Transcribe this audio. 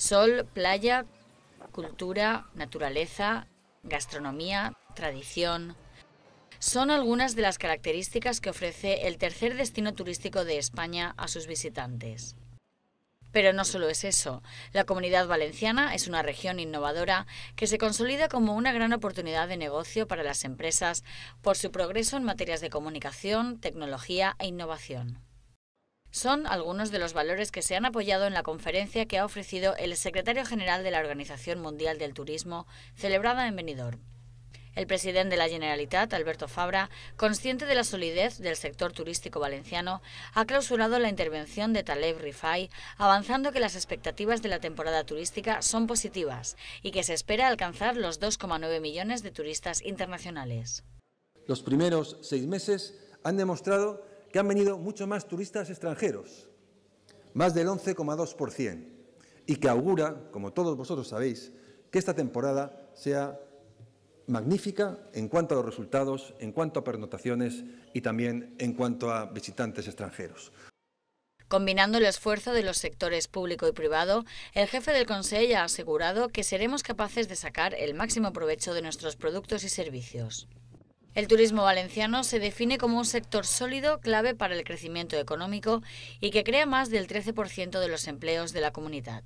Sol, playa, cultura, naturaleza, gastronomía, tradición. Son algunas de las características que ofrece el tercer destino turístico de España a sus visitantes. Pero no solo es eso. La comunidad valenciana es una región innovadora que se consolida como una gran oportunidad de negocio para las empresas por su progreso en materias de comunicación, tecnología e innovación. Son algunos de los valores que se han apoyado en la conferencia que ha ofrecido el secretario general de la Organización Mundial del Turismo, celebrada en Benidorm. El presidente de la Generalitat, Alberto Fabra, consciente de la solidez del sector turístico valenciano, ha clausurado la intervención de Taleb Rifai, avanzando que las expectativas de la temporada turística son positivas y que se espera alcanzar los 2,9 millones de turistas internacionales. Los primeros seis meses han demostrado que han venido mucho más turistas extranjeros, más del 11,2%, y que augura, como todos vosotros sabéis, que esta temporada sea magnífica en cuanto a los resultados, en cuanto a pernotaciones y también en cuanto a visitantes extranjeros. Combinando el esfuerzo de los sectores público y privado, el jefe del Consejo ha asegurado que seremos capaces de sacar el máximo provecho de nuestros productos y servicios. El turismo valenciano se define como un sector sólido, clave para el crecimiento económico y que crea más del 13% de los empleos de la comunidad.